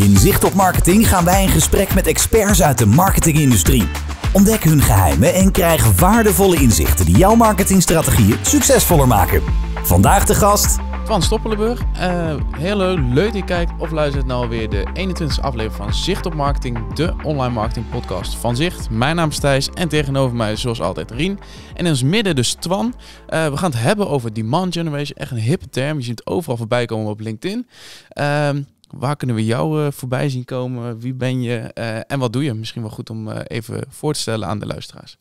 In Zicht op Marketing gaan wij in gesprek met experts uit de marketingindustrie. Ontdek hun geheimen en krijg waardevolle inzichten die jouw marketingstrategieën succesvoller maken. Vandaag de gast. Twan Stoppelenburg. Uh, eh, heel leuk dat je kijkt of luistert nou weer de 21e aflevering van Zicht op Marketing, de online marketing podcast van Zicht. Mijn naam is Thijs en tegenover mij zoals altijd Rien. En in ons midden dus Twan. Eh, we gaan het hebben over demand generation. Echt een hippe term. Je ziet het overal voorbij komen op LinkedIn. Uh, Waar kunnen we jou eh, voorbij zien komen? Wie ben je eh, en wat doe je? Misschien wel goed om eh, even voor te stellen aan de luisteraars.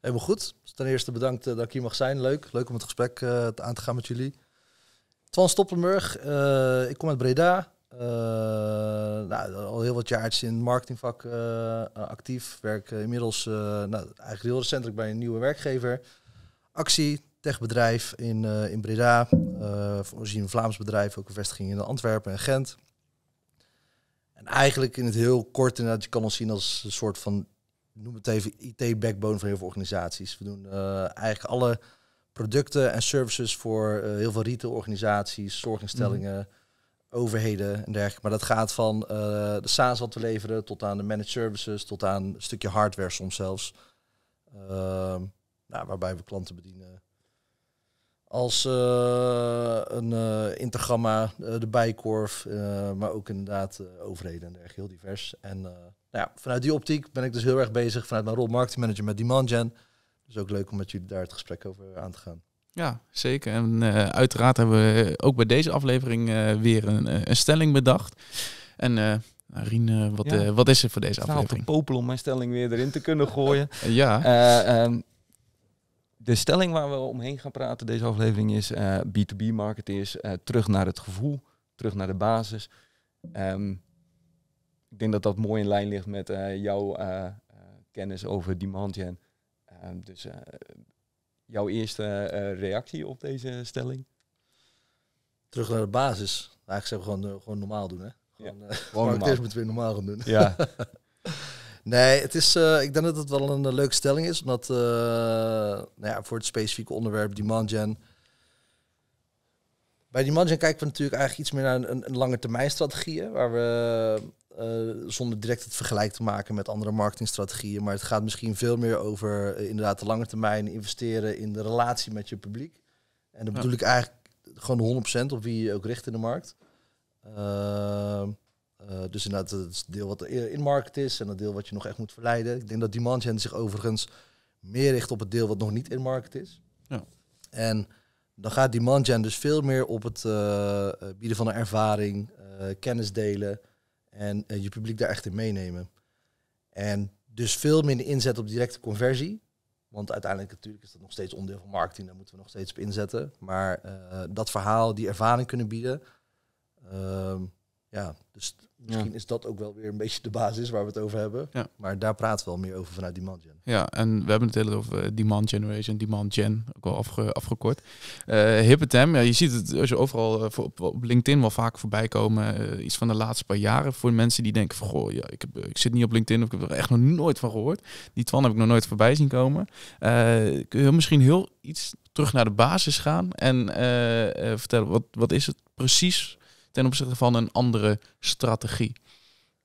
Helemaal goed. Dus ten eerste bedankt dat ik hier mag zijn. Leuk, leuk om het gesprek aan te gaan met jullie. Twan Stoppenburg, ik kom uit Breda. nou, al heel wat jaar in het marketingvak actief. Werk inmiddels nou, eigenlijk heel recentelijk bij een nieuwe werkgever. Actie, techbedrijf in, eh, in Breda. voorzien eh, een Vlaams bedrijf, ook een vestiging in Antwerpen en Gent. En eigenlijk in het heel kort inderdaad, je kan ons zien als een soort van, noem het even, IT-backbone van heel veel organisaties. We doen eh, eigenlijk alle producten en services voor heel veel organisaties, zorginstellingen, overheden en dergelijke. Maar dat gaat van de SaaS wat we leveren tot aan de managed services, tot aan een stukje hardware soms zelfs. Ehm, nou, waarbij we klanten bedienen als eh, een eh, Intergamma, eh, de Bijkorf, maar ook inderdaad overheden en dergelijke, heel divers. En nou ja, vanuit die optiek ben ik dus heel erg bezig vanuit mijn rol marketingmanager met Demand Gen. Dus ook leuk om met jullie daar het gesprek over aan te gaan. Ja, zeker. En uiteraard hebben we ook bij deze aflevering weer een, een, stelling bedacht. En uh, nou, Rien, wat, wat is er voor deze aflevering? Ik ga op om mijn stelling weer erin te kunnen gooien. ja. Ehm, de stelling waar we omheen gaan praten deze aflevering is B2B eh, marketeers uh, terug naar het gevoel, terug naar de basis. Um, ik denk dat dat mooi in lijn ligt met eh, jouw kennis over demand, Jen. Ehm, dus jouw eerste reactie op deze stelling? Terug naar de basis. Eigenlijk zeggen we gewoon, gewoon normaal doen, hè? Gewoon, ja. gewoon normaal. moeten weer normaal gaan doen. Ja. Nee, het is, eh, ik denk dat het wel een eh, leuke stelling is. Omdat eh, nou ja, voor het specifieke onderwerp demand gen... Bij demand gen kijken we natuurlijk eigenlijk iets meer naar een, lange termijn strategieën. Waar we, zonder direct het vergelijk te maken met andere marketingstrategieën. Maar het gaat misschien veel meer over inderdaad de lange termijn investeren in de relatie met je publiek. En dan bedoel ik eigenlijk gewoon 100% op wie je ook richt in de markt. Ehm, uh, dus inderdaad, het deel wat er in market is en het deel wat je nog echt moet verleiden. Ik denk dat demand gen zich overigens meer richt op het deel wat nog niet in market is. Ja. En dan gaat demand gen dus veel meer op het eh, eh, bieden van een ervaring, kennis delen en je publiek daar echt in meenemen. En dus veel minder inzet op directe conversie. Want uiteindelijk natuurlijk is dat nog steeds onderdeel van marketing, daar moeten we nog steeds op inzetten. Maar dat verhaal, die ervaring kunnen bieden, ehm, ja, dus misschien is dat ook wel weer een beetje de basis waar we het over hebben. Maar daar praten we wel meer over vanuit demand gen. Ja, en we hebben het hele over eh, demand generation, demand gen, ook wel afge, afgekort. Uh, eh, Hippetem, ja, je ziet het als je overal eh, op, op, LinkedIn wel vaak voorbij komen. iets van de laatste paar jaren voor mensen die denken van, goh, ja, ik, heb, ik zit niet op LinkedIn of ik heb er echt nog nooit van gehoord. Die Twan heb ik nog nooit voorbij zien komen. kun je misschien heel iets terug naar de basis gaan en vertellen, wat, wat is het precies ten opzichte van een andere strategie?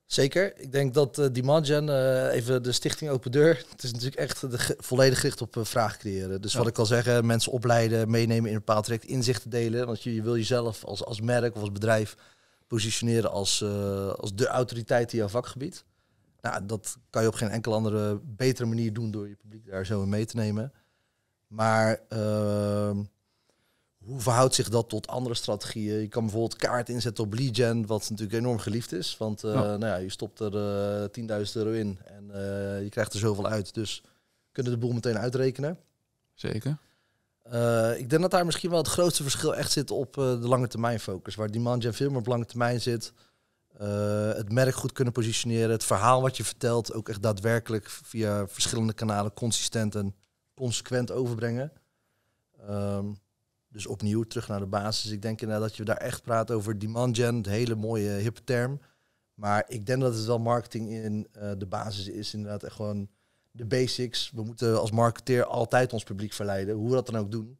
Zeker. Ik denk dat uh, eh, Demand Gen, eh, even de stichting Open Deur, het is natuurlijk echt de volledig gericht op eh, vraag creëren. Dus wat ik al zeggen, mensen opleiden, meenemen in een bepaald traject, inzichten delen. Want je, wil jezelf als, als merk of als bedrijf positioneren als, als de autoriteit in jouw vakgebied. Nou, dat kan je op geen enkele andere betere manier doen door je publiek daar zo in mee te nemen. Maar ehm, hoe verhoudt zich dat tot andere strategieën? Je kan bijvoorbeeld kaart inzetten op lead gen, wat natuurlijk enorm geliefd is. Want uh, Nou ja, je stopt er 10.000 eh, euro in en eh, je krijgt er zoveel uit. Dus kunnen de boel meteen uitrekenen. Zeker. ik denk dat daar misschien wel het grootste verschil echt zit op de lange termijn focus. Waar demand gen veel meer op lange termijn zit. het merk goed kunnen positioneren. Het verhaal wat je vertelt ook echt daadwerkelijk via verschillende kanalen consistent en consequent overbrengen. Ehm, dus opnieuw terug naar de basis. Ik denk inderdaad dat je daar echt praat over demand gen, een hele mooie hippe term. Maar ik denk dat het wel marketing in eh, de basis is. Inderdaad, echt gewoon de basics. We moeten als marketeer altijd ons publiek verleiden, hoe we dat dan ook doen.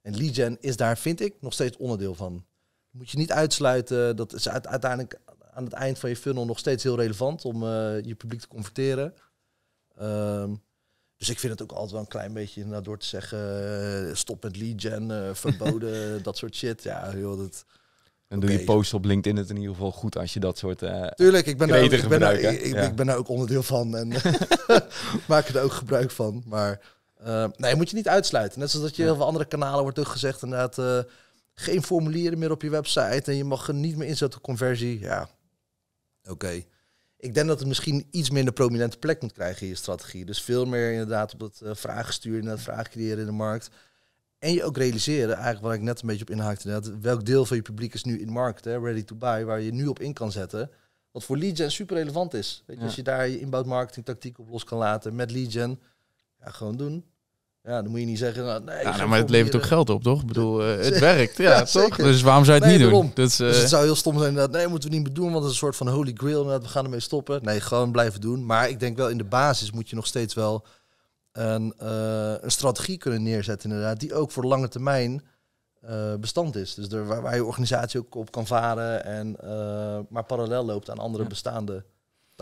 En lead gen is daar, vind ik, nog steeds onderdeel van. moet je niet uitsluiten. Dat is uiteindelijk aan het eind van je funnel nog steeds heel relevant om eh, je publiek te converteren. Ehm, dus ik vind het ook altijd wel een klein beetje, nou, door te zeggen, eh, stop met lead gen, eh, verboden, dat soort shit. Ja, heel dat... en doe je post op LinkedIn het in ieder geval goed als je dat soort. Eh, Tuurlijk, ik ben, daar ik, ben ik, ben er ook onderdeel van en maak er ook gebruik van. Maar uh, nee, moet je niet uitsluiten. Net zoals dat je heel veel andere kanalen wordt ook gezegd, inderdaad, geen formulieren meer op je website en je mag er niet meer inzetten op conversie. Ja, oké ik denk dat het misschien iets minder prominente plek moet krijgen in je strategie. Dus veel meer inderdaad op het uh, eh, vraag sturen, naar vraag creëren in de markt. En je ook realiseren, eigenlijk waar ik net een beetje op inhaakte, dat welk deel van je publiek is nu in markt, hè, ready to buy, waar je nu op in kan zetten. Wat voor lead super relevant is. Weet je, Als je daar je inbound marketing tactiek op los kan laten met lead ja, gewoon doen. Ja, dan moet je niet zeggen. Nou, nee, nou, maar het levert ook eh. geld op, toch? Ik bedoel, eh, het werkt, ja, toch? Dus waarom zou je het niet doen? Dus eh, het zou heel stom zijn dat nee, moeten we niet doen, want het is een soort van holy grail. Inderdaad, we gaan ermee stoppen. Nee, gewoon blijven doen. Maar ik denk wel in de basis moet je nog steeds wel een, een strategie kunnen neerzetten, inderdaad, die ook voor lange termijn bestand is. Dus er, waar, je organisatie ook op kan varen en maar parallel loopt aan andere bestaande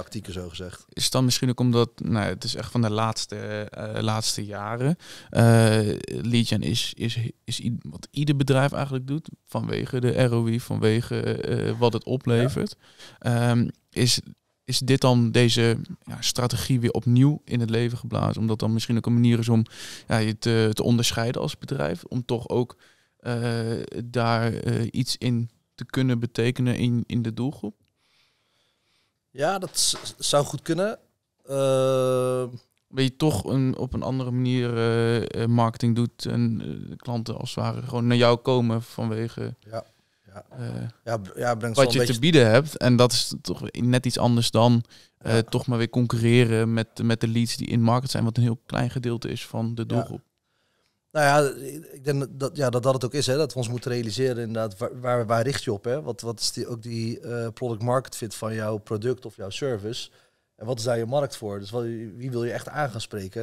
tactieken zo gezegd. Is het dan misschien ook omdat, nou, het is echt van de laatste, eh, laatste jaren. Uh, eh, Legion is, is, is wat ieder bedrijf eigenlijk doet, vanwege de ROI, vanwege eh, wat het oplevert. Ehm, is, is dit dan deze ja, strategie weer opnieuw in het leven geblazen? Omdat dan misschien ook een manier is om ja, je te, te onderscheiden als bedrijf, om toch ook daar iets in te kunnen betekenen in, in de doelgroep? Ja, dat zou goed kunnen. Uh... Ehm, je toch een, op een andere manier eh, eh, marketing doet en eh, klanten als het ware gewoon naar jou komen vanwege ja, ja, ja wat je beetje... te bieden hebt. En dat is toch net iets anders dan toch maar weer concurreren met, met de leads die in market zijn, wat een heel klein gedeelte is van de doelgroep. Nou ja, ik denk dat ja, dat, dat het ook is, hè, dat we ons moeten realiseren inderdaad, waar, waar, richt je op? Hè? Wat, wat is die, ook die uh, product market fit van jouw product of jouw service? En wat is daar je markt voor? Dus wie wil je echt aan gaan spreken?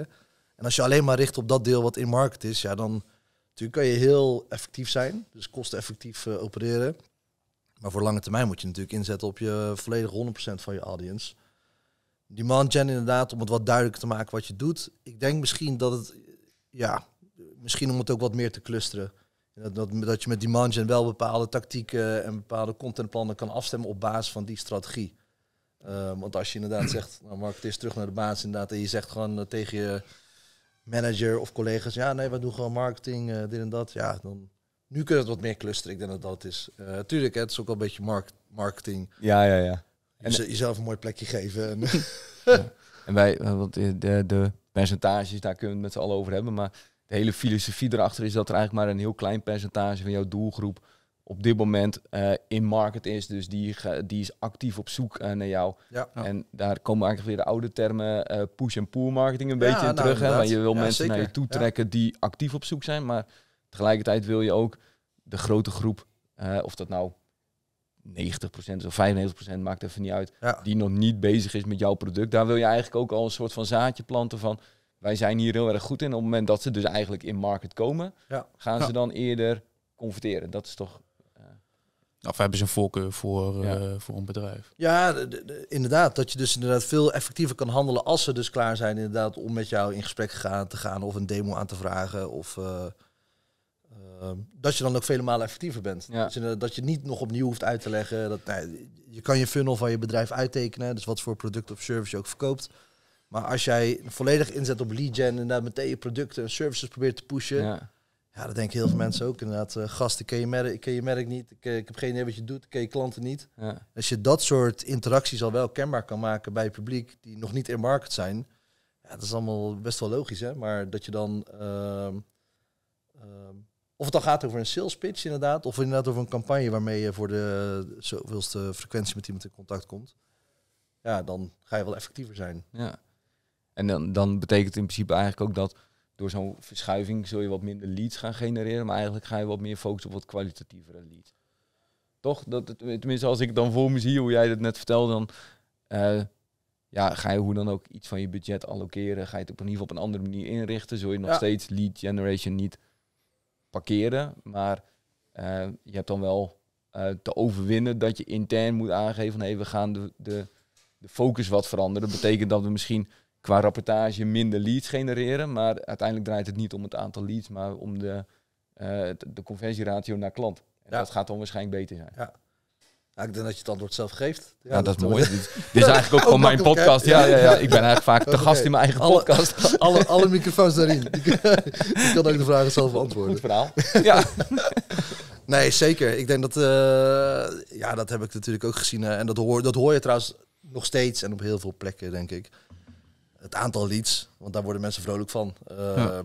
En als je alleen maar richt op dat deel wat in market is, ja, dan natuurlijk kan je heel effectief zijn, dus kosteneffectief uh, opereren. Maar voor lange termijn moet je natuurlijk inzetten op je volledige 100% van je audience. Demand gen inderdaad, om het wat duidelijker te maken wat je doet. Ik denk misschien dat het, ja, misschien om het ook wat meer te clusteren. Dat, dat, dat je met die mangen wel bepaalde tactieken en bepaalde contentplannen kan afstemmen op basis van die strategie. Ehm, want als je inderdaad zegt, nou Mark, het is terug naar de baas inderdaad. En je zegt gewoon eh, tegen je manager of collega's, ja nee, we doen gewoon marketing, eh, dit en dat. Ja, dan, nu kun je het wat meer clusteren. Ik denk dat dat is. natuurlijk eh, hè, het is ook al een beetje mark marketing. Ja, ja, ja. En je, jezelf een mooi plekje geven. En, en wij, want de, de percentages, daar kunnen we het met z'n allen over hebben. Maar de hele filosofie erachter is dat er eigenlijk maar een heel klein percentage van jouw doelgroep op dit moment eh, in market is. Dus die, die is actief op zoek eh, naar jou. Ja. En daar komen eigenlijk weer de oude termen eh, push- en pull marketing een beetje in nou, terug. Hè? Want je wil mensen naar je toe trekken die actief op zoek zijn. Maar tegelijkertijd wil je ook de grote groep, of dat nou 90% of 95% maakt even niet uit, die nog niet bezig is met jouw product. Daar wil je eigenlijk ook al een soort van zaadje planten van wij zijn hier heel erg goed in. Op het moment dat ze dus eigenlijk in market komen, ja. gaan ze dan eerder converteren. Dat is toch... Uh... Of hebben ze een voorkeur voor, eh, voor een bedrijf? Ja, inderdaad. Dat je dus inderdaad veel effectiever kan handelen als ze dus klaar zijn inderdaad om met jou in gesprek gaan, te gaan of een demo aan te vragen. Of eh, ehm, dat je dan ook vele malen effectiever bent. Ja. Dus dat je niet nog opnieuw hoeft uit te leggen. Dat, nou, je kan je funnel van je bedrijf uittekenen. Dus wat voor product of service je ook verkoopt. Maar als jij volledig inzet op lead gen, en daar meteen je producten en services probeert te pushen. Ja. dat denken heel veel mensen ook. Inderdaad, eh, gasten, ken je, merk, ken je merk niet. Ik, eh, ik, heb geen idee wat je doet. ken je klanten niet. Ja. Als je dat soort interacties al wel kenbaar kan maken bij publiek die nog niet in market zijn. Ja, dat is allemaal best wel logisch, hè. Maar dat je dan... Ehm, ehm, of het dan gaat over een sales pitch inderdaad. Of inderdaad over een campagne waarmee je voor de zoveelste frequentie met iemand in contact komt. Ja, dan ga je wel effectiever zijn. Ja. En dan, dan betekent in principe eigenlijk ook dat door zo'n verschuiving zul je wat minder leads gaan genereren. Maar eigenlijk ga je wat meer focussen op wat kwalitatievere leads. Toch? Dat, het, tenminste, als ik dan voor me zie hoe jij dat net vertelde, dan eh, ja, ga je hoe dan ook iets van je budget allokeren. Ga je het op een, ieder geval op een andere manier inrichten. Zul je nog steeds lead generation niet parkeren. Maar eh, je hebt dan wel eh, te overwinnen dat je intern moet aangeven van hey, we gaan de, de, de focus wat veranderen. Dat betekent dat we misschien qua rapportage minder leads genereren. Maar uiteindelijk draait het niet om het aantal leads, maar om de, uh, de conversieratio naar klant. En dat gaat dan waarschijnlijk beter zijn. Ja. ja. ik denk dat je het antwoord zelf geeft. Ja, ja dat, is mooi. dit, is eigenlijk ook gewoon mijn podcast. Ja, ja, ja, ik ben eigenlijk vaak te gast in mijn eigen podcast. alle, alle microfoons daarin. ik, ik kan ook de vragen zelf beantwoorden. verhaal. Ja. nee, zeker. Ik denk dat... Eh, ja, dat heb ik natuurlijk ook gezien. Eh, en dat hoor, dat hoor je trouwens nog steeds en op heel veel plekken, denk ik het aantal leads, want daar worden mensen vrolijk van. Eh, ja.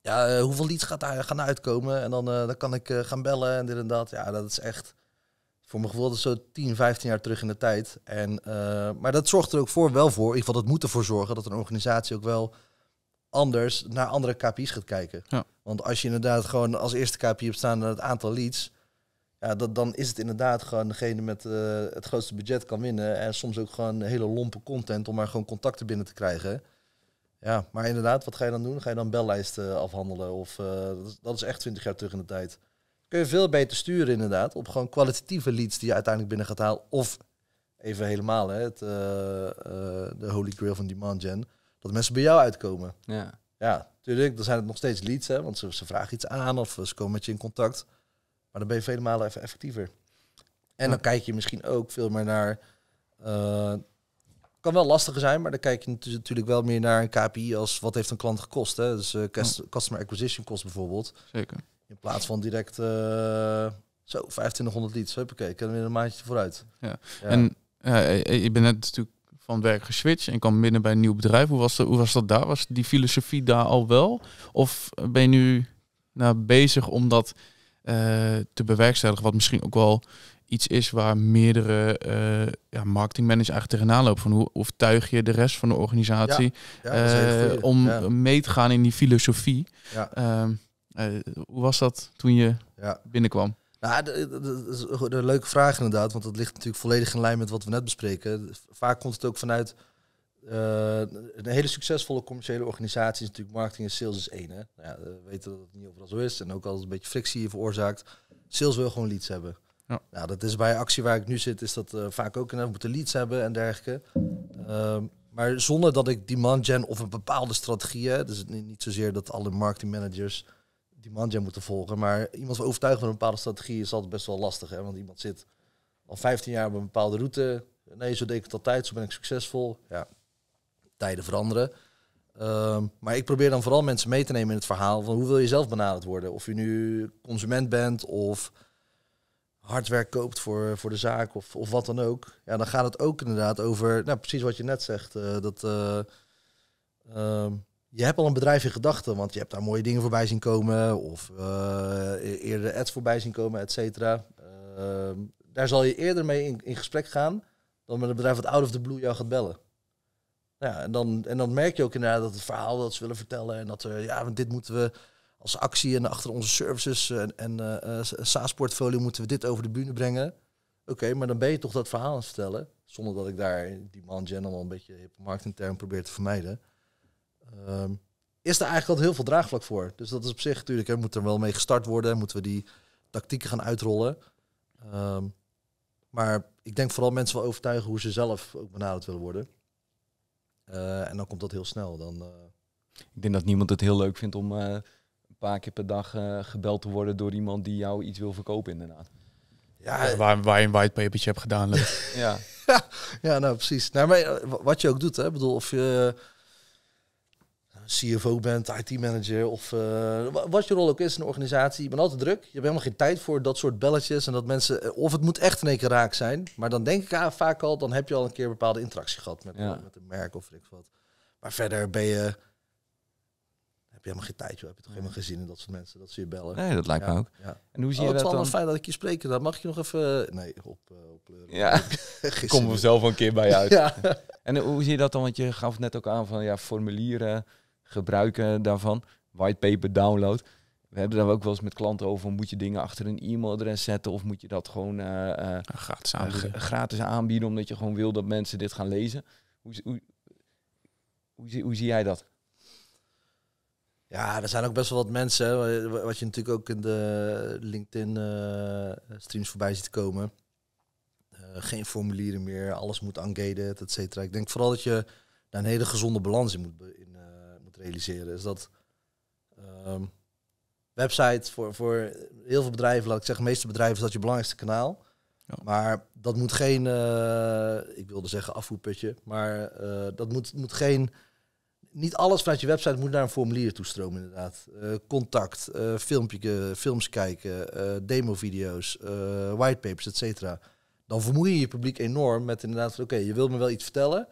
ja. Eh, hoeveel leads gaat daar gaan uitkomen? En dan, eh, dan kan ik gaan bellen en dit en dat. Ja, dat is echt voor mijn gevoel dat zo 10, 15 jaar terug in de tijd. En, maar dat zorgt er ook voor, wel voor, Ik wil dat moet ervoor zorgen dat een organisatie ook wel anders naar andere KPI's gaat kijken. Want als je inderdaad gewoon als eerste KPI hebt staan het aantal leads, ja, dat, dan is het inderdaad gewoon degene met eh, het grootste budget kan winnen. En soms ook gewoon hele lompe content om maar gewoon contacten binnen te krijgen. Ja, maar inderdaad, wat ga je dan doen? Ga je dan bellijsten eh, afhandelen? Of, eh, dat is echt 20 jaar terug in de tijd. Kun je veel beter sturen inderdaad op gewoon kwalitatieve leads die je uiteindelijk binnen gaat halen. Of even helemaal, hè, het, de holy grail van demand gen. Dat mensen bij jou uitkomen. Ja, ja tuurlijk, dan zijn het nog steeds leads, hè, want ze, ze vragen iets aan of ze komen met je in contact. Maar dan ben je vele malen even effectiever. En dan kijk je misschien ook veel meer naar. Eh, kan wel lastiger zijn, maar dan kijk je natuurlijk wel meer naar een KPI als wat heeft een klant gekost. Hè? Dus uh, customer acquisition kost bijvoorbeeld. Zeker. In plaats van direct uh, zo 2500 leads. oké kunnen we een maandje vooruit. Ja. En je bent net natuurlijk van werk geswitcht en kwam binnen bij een nieuw bedrijf. Hoe was, dat, hoe was dat daar? Was die filosofie daar al wel? Of ben je nu nou, bezig omdat eh, te bewerkstelligen. Wat misschien ook wel iets is waar meerdere uh, ja, marketingmanagers eigenlijk tegenaan lopen. Van hoe overtuig je de rest van de organisatie eh, om mee te gaan in die filosofie. Ehm, hoe was dat toen je binnenkwam? Nou, dat is een leuke vraag inderdaad, want dat ligt natuurlijk volledig in lijn met wat we net bespreken. Vaak komt het ook vanuit eh, een hele succesvolle commerciële organisatie is natuurlijk marketing en sales is één. Hè? Nou ja, we weten dat het niet overal zo is en ook altijd een beetje frictie veroorzaakt. Sales wil gewoon leads hebben. Ja. Nou, dat is bij actie waar ik nu zit, is dat eh, vaak ook. En we moeten leads hebben en dergelijke. Ehm, maar zonder dat ik demand gen of een bepaalde strategie, dus het dus niet zozeer dat alle marketing managers demand gen moeten volgen, maar iemand overtuigen van een bepaalde strategie is altijd best wel lastig. Hè? Want iemand zit al 15 jaar op een bepaalde route. Nee, zo deed ik het altijd, zo ben ik succesvol. Ja, tijden veranderen. Ehm, maar ik probeer dan vooral mensen mee te nemen in het verhaal van hoe wil je zelf benaderd worden. Of je nu consument bent of hardwerk koopt voor, voor de zaak of, of wat dan ook. Ja, dan gaat het ook inderdaad over, nou precies wat je net zegt, eh, dat... Eh, ehm, je hebt al een bedrijf in gedachten, want je hebt daar mooie dingen voorbij zien komen. Of eh, e-, eerder ads voorbij zien komen, et cetera. Ehm, daar zal je eerder mee in, in, gesprek gaan dan met een bedrijf wat out of the blue jou gaat bellen. Ja, en, dan, en dan merk je ook inderdaad dat het verhaal dat ze willen vertellen en dat we, ja, want dit moeten we als actie en achter onze services en, en eh, eh, SaaS-portfolio moeten we dit over de bühne brengen. Oké, maar dan ben je toch dat verhaal aan het vertellen. Zonder dat ik daar die man general een beetje hip marketingterm probeer te vermijden. Ehm, is er eigenlijk al heel veel draagvlak voor. Dus dat is op zich natuurlijk, hè, moet er wel mee gestart worden. Moeten we die tactieken gaan uitrollen. Ehm, maar ik denk vooral mensen wel overtuigen hoe ze zelf ook benaderd willen worden. Eh, en dan komt dat heel snel. Dan, eh. Ik denk dat niemand het heel leuk vindt om eh, een paar keer per dag gebeld te worden door iemand die jou iets wil verkopen, inderdaad. Ja, waar, waar je een paper hebt gedaan. ja. ja, nou precies. Nou, maar wat je ook doet, hè, bedoel, of je CFO bent, IT-manager of eh, wat je rol ook is in een organisatie. Je bent altijd druk. Je hebt helemaal geen tijd voor dat soort belletjes en dat mensen... Eh, of het moet echt in één keer raak zijn. Maar dan denk ik ah, vaak al, dan heb je al een keer bepaalde interactie gehad met, met een merk of ik wat. Maar verder ben je... Heb je helemaal geen tijd, joh. Heb je toch helemaal geen zin in dat soort mensen, dat ze je bellen. Nee, dat lijkt me ook. En hoe zie oh, je het dat dan? fijn dat ik je spreek. Dan mag je nog even... Eh, nee, op, Ik op Ja, kom er zelf een keer bij uit. ja. En hoe zie je dat dan? Want je gaf net ook aan van ja, formulieren gebruiken daarvan. Whitepaper download. We hebben daar ook wel eens met klanten over. Moet je dingen achter een e-mailadres zetten? Of moet je dat gewoon eh, eh, gratis, eh, aanbieden. gratis, aanbieden. Omdat je gewoon wil dat mensen dit gaan lezen. Hoe, hoe, hoe, hoe zie jij dat? Ja, er zijn ook best wel wat mensen. Wat je natuurlijk ook in de LinkedIn streams voorbij ziet komen. geen formulieren meer. Alles moet ungated, et cetera. Ik denk vooral dat je daar een hele gezonde balans in moet in, realiseren, is dat ehm, website voor, voor heel veel bedrijven, laat ik zeggen, de meeste bedrijven is dat je belangrijkste kanaal. Maar dat moet geen, uh, ik wilde zeggen afvoerputje, maar eh, dat moet, moet geen, niet alles vanuit je website moet naar een formulier toe stromen, inderdaad. Eh, contact, filmpje, films kijken, demo-video's, whitepapers, et cetera. Dan vermoei je je publiek enorm met inderdaad oké, je wilt me wel iets vertellen,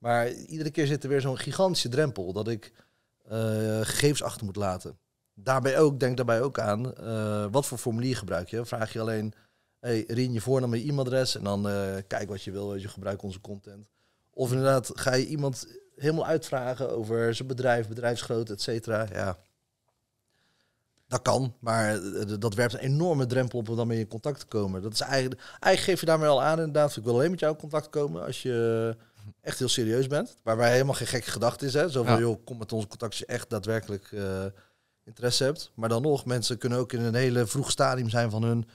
maar iedere keer zit er weer zo'n gigantische drempel dat ik eh, gegevens achter moet laten. Daarbij ook, denk daarbij ook aan, eh, wat voor formulier gebruik je? Vraag je alleen, hey, rien je voornaam en e-mailadres en dan eh, kijk wat je wil, weet je, gebruikt onze content. Of inderdaad, ga je iemand helemaal uitvragen over zijn bedrijf, bedrijfsgrootte, et cetera. Ja, dat kan, maar dat werpt een enorme drempel op om dan mee in contact te komen. Dat is eigenlijk, eigenlijk geef je daarmee al aan inderdaad. Ik wil alleen met jou in contact komen als je echt heel serieus bent. Waarbij helemaal geen gekke gedachte is. Hè? Zo joh, kom met onze contact je echt daadwerkelijk eh, interesse hebt. Maar dan nog, mensen kunnen ook in een hele vroeg stadium zijn van hun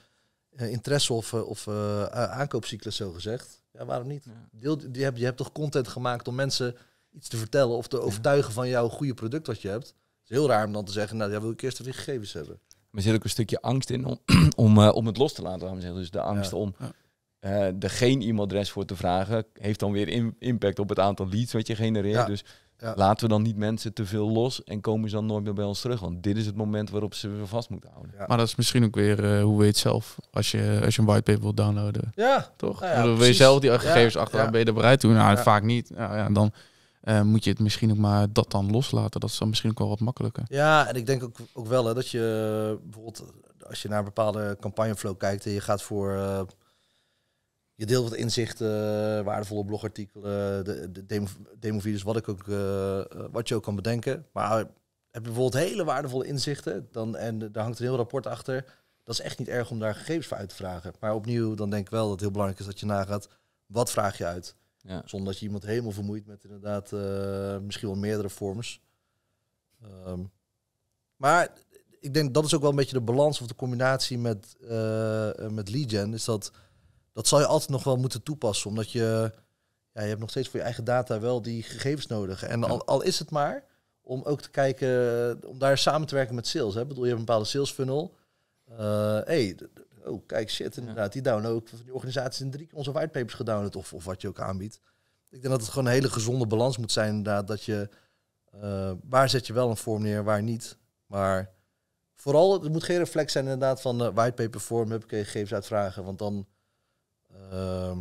eh, interesse of, eh, of aankoopcyclus, zo gezegd. Ja, waarom niet? Deel, je, hebt, je hebt toch content gemaakt om mensen iets te vertellen of te overtuigen van jouw goede product wat je hebt. Het is heel raar om dan te zeggen, nou, ja, wil ik eerst even die gegevens hebben. Maar er zit ook een stukje angst in om, om, om het los te laten. Zeggen. Dus de angst om uh, eh, er geen e-mailadres voor te vragen, heeft dan weer impact op het aantal leads wat je genereert. Dus laten we dan niet mensen te veel los en komen ze dan nooit meer bij ons terug. Want dit is het moment waarop ze vast moeten houden. Maar dat is misschien ook weer uh, hoe weet zelf als je, als je een whitepaper wilt downloaden. Ja, toch? Nou weet je zelf die gegevens achteraan, ben je er bereid toe? Nou, vaak niet. Nou ja, dan... Eh, moet je het misschien ook maar dat dan loslaten. Dat is dan misschien ook wel wat makkelijker. Ja, en ik denk ook, ook wel hè, dat je bijvoorbeeld als je naar een bepaalde campagneflow kijkt en je gaat voor je deelt wat inzichten, waardevolle blogartikelen, de, demo, demovideo's, wat, ik ook, eh, eh, wat je ook kan bedenken. Maar heb je bijvoorbeeld hele waardevolle inzichten dan, en daar hangt een heel rapport achter. Dat is echt niet erg om daar gegevens voor uit te vragen. Maar opnieuw, dan denk ik wel dat het heel belangrijk is dat je nagaat, wat vraag je uit? Zonder dat je iemand helemaal vermoeit met inderdaad eh, misschien wel meerdere vorms. Ehm, maar ik denk dat is ook wel een beetje de balans of de combinatie met, uh, met lead Is dat dat zal je altijd nog wel moeten toepassen. Omdat je, ja, je hebt nog steeds voor je eigen data wel die gegevens nodig. En al, is het maar om ook te kijken, om daar samen te werken met sales. Hè? Ik bedoel, je hebt een bepaalde sales funnel. Eh, hey, oh, kijk, shit, inderdaad, die download ook van die organisaties in drie keer onze whitepapers gedownload of, of wat je ook aanbiedt. Ik denk dat het gewoon een hele gezonde balans moet zijn, inderdaad, dat je eh, waar zet je wel een vorm neer, waar niet. Maar vooral, het moet geen reflex zijn inderdaad van uh, whitepaper vorm, heb ik gegevens uitvragen, want dan Ehm,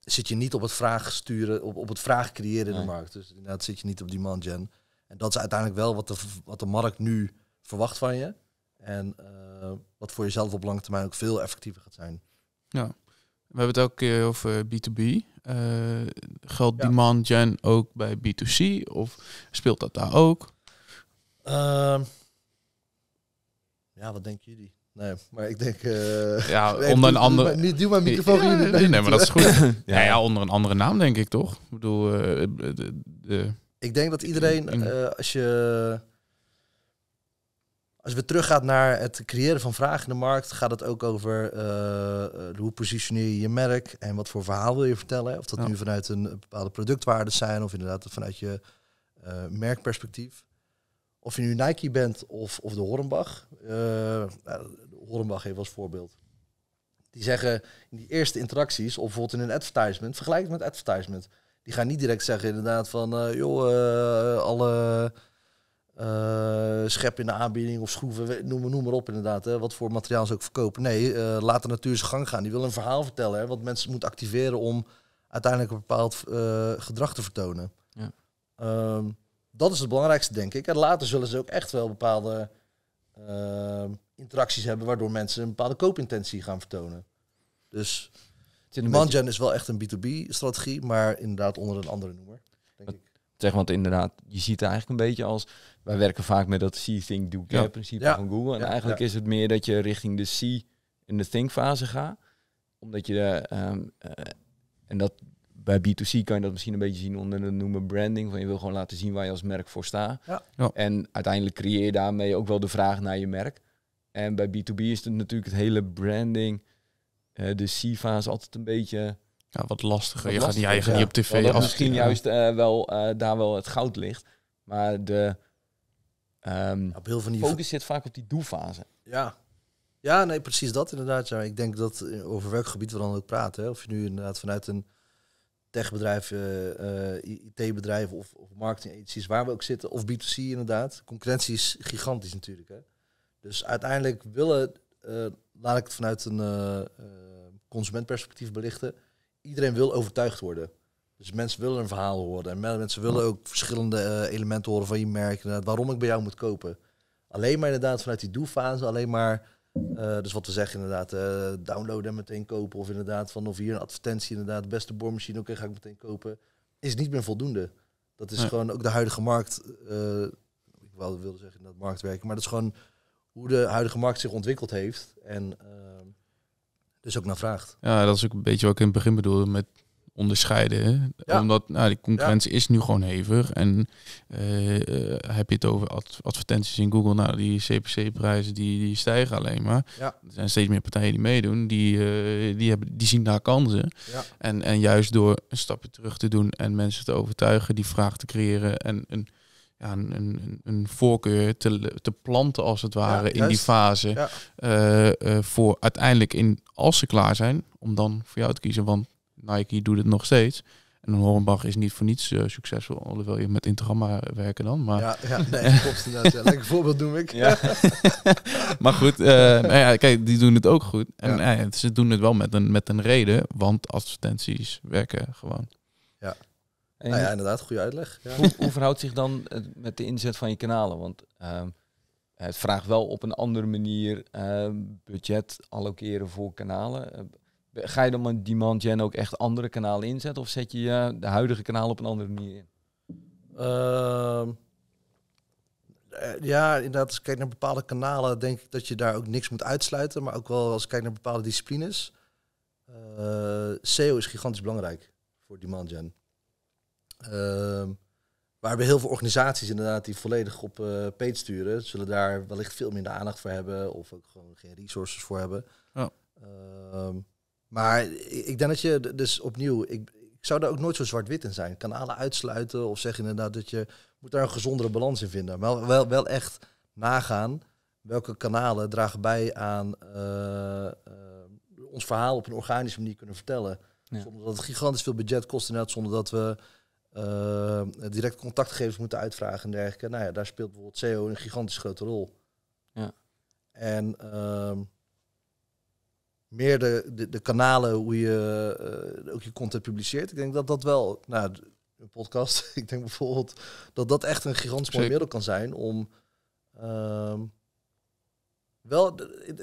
zit je niet op het vraag sturen, op, op het vraag creëren in de markt. Dus inderdaad zit je niet op demand gen. En dat is uiteindelijk wel wat de, wat de markt nu verwacht van je. En eh, wat voor jezelf op lange termijn ook veel effectiever gaat zijn. Ja, we hebben het ook keer over B2B. Eh, eh, geldt demand gen ook bij B2C? Of speelt dat daar ook? Ehm, ja, wat denken jullie? Nee, maar ik denk... Eh, ja, onder een andere... Niet duw mijn microfoon ja, Nee, nee maar dat is goed. ja, onder een andere naam denk ik toch? Ik bedoel... Eh, de, Ik denk dat iedereen, mm. eh, als je... Als we teruggaat naar het creëren van vraag in de markt, gaat het ook over hoe positioneer je je merk en wat voor verhaal wil je vertellen. Of dat nu vanuit een bepaalde productwaarde zijn of inderdaad vanuit je merkperspectief. Of je nu Nike bent of, of de Hornbach. Uh, Hornbach even als voorbeeld. Die zeggen in die eerste interacties, of bijvoorbeeld in een advertisement, vergelijk het met advertisement. Die gaan niet direct zeggen inderdaad van, eh, joh, eh, alle uh, schep in de aanbieding of schroeven, noem, noem maar op inderdaad. Hè, wat voor materiaal ze ook verkopen. Nee, laat de natuur zijn gang gaan. Die willen een verhaal vertellen, hè, wat mensen moeten activeren om uiteindelijk een bepaald gedrag te vertonen. Ja. Ehm, dat is het belangrijkste, denk ik. En later zullen ze ook echt wel bepaalde eh, interacties hebben... waardoor mensen een bepaalde koopintentie gaan vertonen. Dus gen is wel echt een B2B-strategie... maar inderdaad onder een andere noemer, denk ik. Zeg, want inderdaad, je ziet het eigenlijk een beetje als... Wij werken vaak met dat see, think, do, care principe van Google. En eigenlijk is het meer dat je richting de see en de think fase gaat. Omdat je... De, ehm, eh, en dat bij B2C kan je dat misschien een beetje zien onder de noemer branding. Van je wil gewoon laten zien waar je als merk voor staat. Ja. En uiteindelijk creëer je daarmee ook wel de vraag naar je merk. En bij B2B is het natuurlijk het hele branding, eh, de C fase altijd een beetje... Ja, wat lastiger. je, Gaat, je niet op tv. Ja, misschien juist eh, wel, eh, daar wel het goud ligt. Maar de ehm, op heel focus zit vaak op die fase Ja, ja nee, precies dat inderdaad. Ja. Ik denk dat over welk gebied we dan ook praten. Hè. Of je nu inderdaad vanuit een techbedrijven, eh, uh, eh, IT-bedrijven of, of marketing agencies, waar we ook zitten, of B2C inderdaad. Concurrentie is gigantisch natuurlijk. Hè? Dus uiteindelijk willen, eh, laat ik het vanuit een consumentperspectief belichten, iedereen wil overtuigd worden. Dus mensen willen een verhaal horen en mensen willen ook verschillende elementen horen van je merk, waarom ik bij jou moet kopen. Alleen maar inderdaad vanuit die doelfase, alleen maar eh, dus wat we zeggen inderdaad, eh, downloaden en meteen kopen. Of inderdaad, van of hier een advertentie inderdaad, beste boormachine, oké, ga ik meteen kopen. Is niet meer voldoende. Dat is gewoon ook de huidige markt. Uh, ik wilde zeggen dat marktwerken, maar dat is gewoon hoe de huidige markt zich ontwikkeld heeft. En ehm, dus ook naar vraagt. Ja, dat is ook een beetje wat ik in het begin bedoelde met onderscheiden. Omdat nou, die concurrentie is nu gewoon hevig. En eh, eh, heb je het over advertenties in Google, nou die CPC-prijzen die, die stijgen alleen maar. Ja. Er zijn steeds meer partijen die meedoen, die, eh, die, hebben, die zien daar kansen. En, en juist door een stapje terug te doen en mensen te overtuigen, die vraag te creëren en een, ja, een, een, een voorkeur te, te planten als het ware in die fase. voor uiteindelijk in als ze klaar zijn, om dan voor jou te kiezen. Want Nike doet het nog steeds. En een is niet voor niets eh, succesvol, alhoewel je met Intergamma werken dan. Maar... Ja, ja nee, klopt een Lekker voorbeeld noem ik. Ja. maar goed, uh, ja, kijk, die doen het ook goed. En ja. Eh, ze doen het wel met een, met een reden, want advertenties werken gewoon. Ja, nou ja inderdaad, goede uitleg. Hoe, hoe, verhoudt zich dan met de inzet van je kanalen? Want ehm, het vraagt wel op een andere manier budget allokeren voor kanalen. Ga je dan met demand gen ook echt andere kanalen inzetten? Of zet je eh, de huidige kanalen op een andere manier in? Ehm, eh, ja, inderdaad. Als ik kijk naar bepaalde kanalen, denk ik dat je daar ook niks moet uitsluiten. Maar ook wel als ik kijk naar bepaalde disciplines. Uh, eh, SEO is gigantisch belangrijk voor demand gen. Ehm, waar we heel veel organisaties inderdaad die volledig op paid sturen, zullen daar wellicht veel minder aandacht voor hebben of ook gewoon geen resources voor hebben. Ehm, maar ik denk dat je, dus opnieuw, ik, ik zou daar ook nooit zo zwart-wit in zijn. Kanalen uitsluiten of zeg inderdaad dat je moet daar een gezondere balans in vinden. Maar wel, wel, echt nagaan welke kanalen dragen bij aan eh, eh, ons verhaal op een organische manier kunnen vertellen. Zonder dat het gigantisch veel budget kost inderdaad, zonder dat we uh, direct contactgegevens moeten uitvragen en dergelijke. Nou ja, daar speelt bijvoorbeeld SEO een gigantisch grote rol. Ja. En... Ehm, meer de, de, kanalen hoe je eh, ook je content publiceert. Ik denk dat dat wel, nou, een podcast, ik denk bijvoorbeeld dat dat echt een gigantisch mooi middel kan zijn om. Ehm, wel,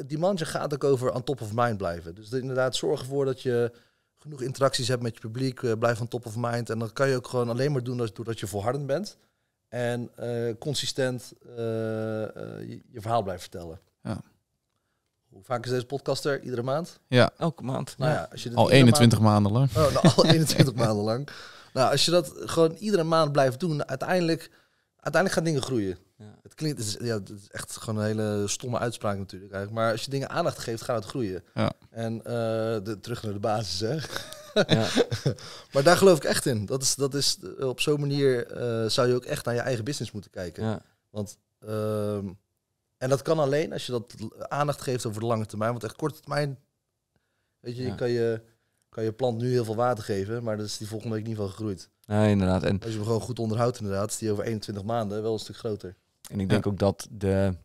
die manje gaat ook over aan top of mind blijven. Dus inderdaad, zorg ervoor dat je genoeg interacties hebt met je publiek. Eh, blijf aan top of mind. En dat kan je ook gewoon alleen maar doen doordat je volhardend bent. En eh, consistent je, je, verhaal blijft vertellen. Ja vaak is deze podcaster? Iedere maand? Ja. Elke maand. Nou ja, als je al 21 maanden lang. Oh, nou, al 21 maanden lang. Nou, als je dat gewoon iedere maand blijft doen, uiteindelijk, uiteindelijk gaan dingen groeien. Ja. Het klinkt het is, ja, het is echt gewoon een hele stomme uitspraak natuurlijk eigenlijk. Maar als je dingen aandacht geeft, gaat het groeien. Ja. En eh, de, terug naar de basis, hè. Ja. maar daar geloof ik echt in. Dat is, dat is, eh, op zo'n manier eh, zou je ook echt naar je eigen business moeten kijken. Ja. Want ehm, en dat kan alleen als je dat aandacht geeft over de lange termijn. Want echt korte termijn, weet je, je kan je, kan je plant nu heel veel water geven, maar dat is die volgende week niet van gegroeid. Nee, inderdaad. En als je hem gewoon goed onderhoudt, inderdaad, is die over 21 maanden wel een stuk groter. En ik denk ook dat de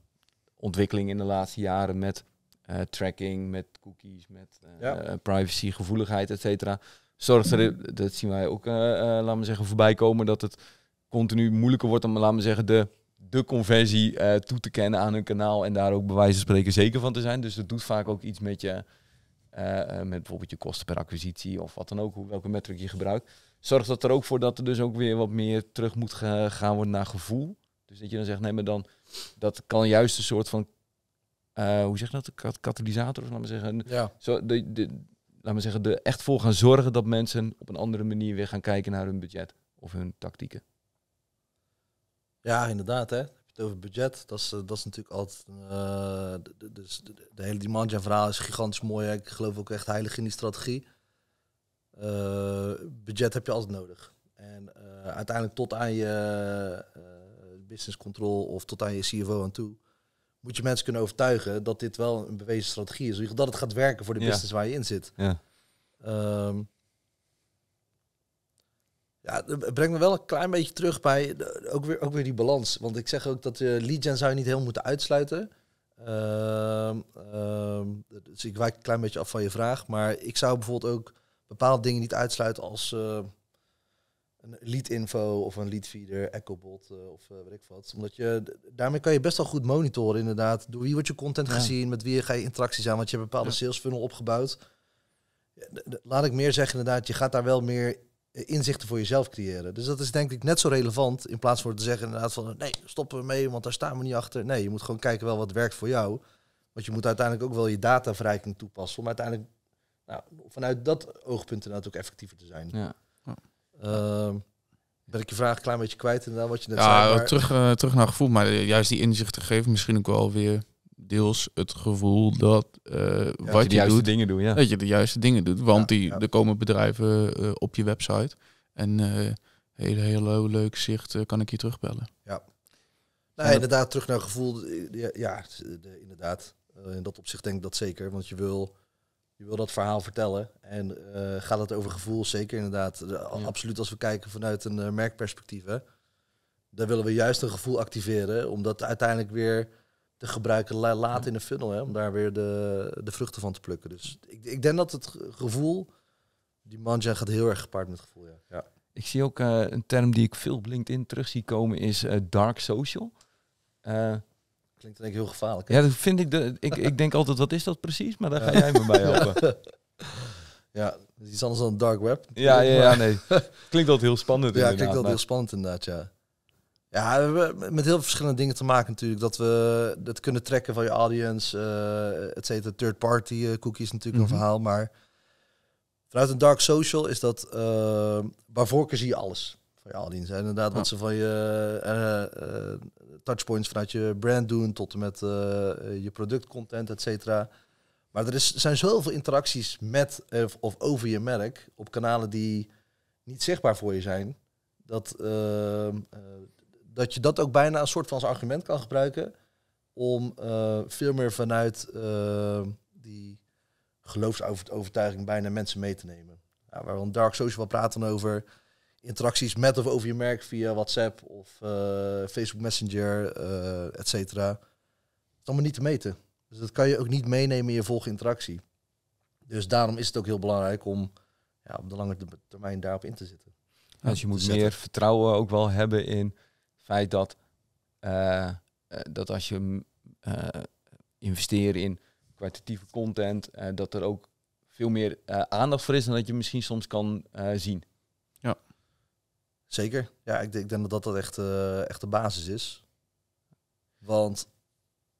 ontwikkeling in de laatste jaren met eh, tracking, met cookies, met eh, eh, privacy, gevoeligheid, et cetera, zorgt er, dat zien wij ook, uh, laten we zeggen, voorbij komen, dat het continu moeilijker wordt om, laten we zeggen, de de conversie eh, toe te kennen aan hun kanaal en daar ook bij wijze van spreken zeker van te zijn. Dus dat doet vaak ook iets met je, eh, eh, met bijvoorbeeld je kosten per acquisitie of wat dan ook, welke metric je gebruikt. Zorg dat er ook voor dat er dus ook weer wat meer terug moet gaan worden naar gevoel. Dus dat je dan zegt, nee, maar dan, dat kan juist een soort van, hoe zeg je dat, Kat katalysator, laat maar zeggen. Ja. Zo, de, de, laat maar zeggen, de echt voor gaan zorgen dat mensen op een andere manier weer gaan kijken naar hun budget of hun tactieken. Ja, inderdaad. Hè. Het over budget, dat is, eh, dat is natuurlijk altijd. Eh, dus de, hele demand hele verhaal is gigantisch mooi. Hè. Ik geloof ook echt heilig in die strategie. Eh, budget heb je altijd nodig. En uiteindelijk tot aan je business control of tot aan je CFO aan toe, moet je mensen kunnen overtuigen dat dit wel een bewezen strategie is. Dat het gaat werken voor de business waar je in zit. Ja. Ehm, ja, dat brengt me wel een klein beetje terug bij de, ook, weer, ook weer die balans. Want ik zeg ook dat uh, lead gen zou je niet heel moeten uitsluiten. Ehm, ehm, dus ik wijk een klein beetje af van je vraag. Maar ik zou bijvoorbeeld ook bepaalde dingen niet uitsluiten als eh, een lead info of een lead feeder, EchoBot eh, of weet ik wat. Omdat je, daarmee kan je best wel goed monitoren inderdaad. Door wie wordt je content gezien, met wie ga je interacties aan. Want je hebt een bepaalde sales funnel opgebouwd. Laat ik meer zeggen inderdaad, je gaat daar wel meer inzichten voor jezelf creëren. Dus dat is denk ik net zo relevant in plaats van te zeggen inderdaad van nee, stoppen we mee, want daar staan we niet achter. Nee, je moet gewoon kijken wel wat werkt voor jou. Want je moet uiteindelijk ook wel je dataverrijking toepassen om uiteindelijk nou, vanuit dat oogpunt inderdaad ook effectiever te zijn. Ja. Ehm, ben ik je vraag een klein beetje kwijt dan wat je net ja, zei. Maar... Terug, eh, terug naar gevoel, maar juist die inzichten geven misschien ook wel weer deels het gevoel dat eh, wat je, de doet, dingen doet, ja. dat je de juiste dingen doet. Want die, er komen bedrijven eh, op je website en uh, hele, hele leuk zicht kan ik je terugbellen. Ja. Nou, inderdaad, terug naar gevoel. Ja, inderdaad. in dat opzicht denk ik dat zeker. Want je wil, je wil dat verhaal vertellen. En gaat het over gevoel? Zeker inderdaad. Absoluut als we kijken vanuit een merkperspectief. Hè, daar willen we juist een gevoel activeren. Omdat uiteindelijk weer te gebruiken laat in de funnel hè, om daar weer de, de vruchten van te plukken. Dus ik, ik denk dat het gevoel, die manja gaat heel erg gepaard met gevoel. Ja. Ik zie ook eh, een term die ik veel op LinkedIn terug zie komen, is eh, dark social. Eh, klinkt denk ik heel gevaarlijk. Hè? Ja, dat vind ik, de, ik. Ik denk altijd, wat is dat precies? Maar daar ga jij me bij helpen. Ja, is iets anders dan dark web. Ja, ja, nee. Klinkt dat heel spannend. Ja, klinkt dat heel spannend inderdaad, ja. Ja, we hebben met heel veel verschillende dingen te maken natuurlijk. Dat we dat kunnen trekken van je audience, uh, et cetera. Third party eh, cookies natuurlijk een mhm. verhaal. Maar vanuit een dark social is dat... Uh, bij voorkeur zie je alles van je audience. En inderdaad, wat ze van je touchpoints vanuit je brand doen... tot en met je productcontent, et cetera. Maar er is, zijn zoveel interacties met of over je merk... op kanalen die niet zichtbaar voor je zijn... dat dat je dat ook bijna een soort van als argument kan gebruiken om eh, veel meer vanuit eh, die geloofsovertuiging bijna mensen mee te nemen. Ja, waar we dark social praten over interacties met of over je merk via WhatsApp of eh, Facebook Messenger, et cetera. Dat is niet te meten. Dus dat kan je ook niet meenemen in je volgende interactie. Dus daarom is het ook heel belangrijk om ja, op de lange termijn daarop in te zitten. Als dus je moet meer vertrouwen ook wel hebben in feit dat, eh, eh, dat als je eh, investeert in kwalitatieve content, dat er ook veel meer aandacht voor is dan dat je misschien soms kan zien. Ja, zeker. Ja, ik, ik denk dat dat echt, echt de basis is. Want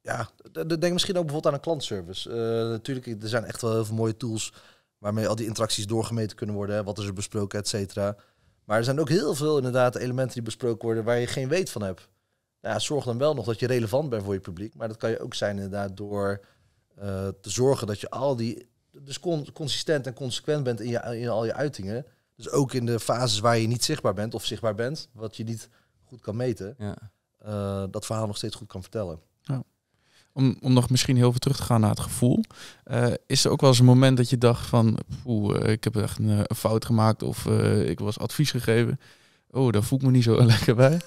ja, denk misschien ook bijvoorbeeld aan een klantservice. natuurlijk, er zijn echt wel heel veel mooie tools waarmee al die interacties doorgemeten kunnen worden. wat is er besproken, et cetera. Maar er zijn ook heel veel inderdaad elementen die besproken worden waar je geen weet van hebt. zorg dan wel nog dat je relevant bent voor je publiek. Maar dat kan je ook zijn inderdaad door eh, te zorgen dat je al die... Dus consistent en consequent bent in, je, in al je uitingen. Dus ook in de fases waar je niet zichtbaar bent of zichtbaar bent, wat je niet goed kan meten, ja. Eh, dat verhaal nog steeds goed kan vertellen om, om nog misschien heel veel terug te gaan naar het gevoel. Eh, is er ook wel eens een moment dat je dacht van, poeh, eh, ik heb echt een, eh, fout gemaakt of ik was advies gegeven. Oh, daar voel ik me niet zo lekker bij.